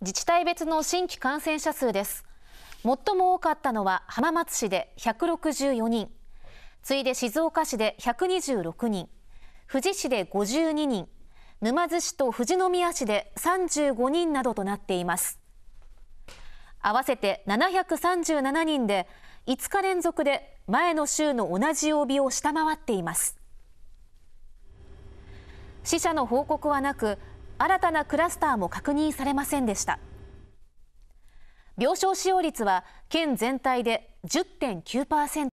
自治体別の新規感染者数です最も多かったのは浜松市で164人次いで静岡市で126人富士市で52人沼津市と富士宮市で35人などとなっています合わせて737人で5日連続で前の週の同じ曜日を下回っています死者の報告はなく新たなクラスターも確認されませんでした病床使用率は県全体で10.9%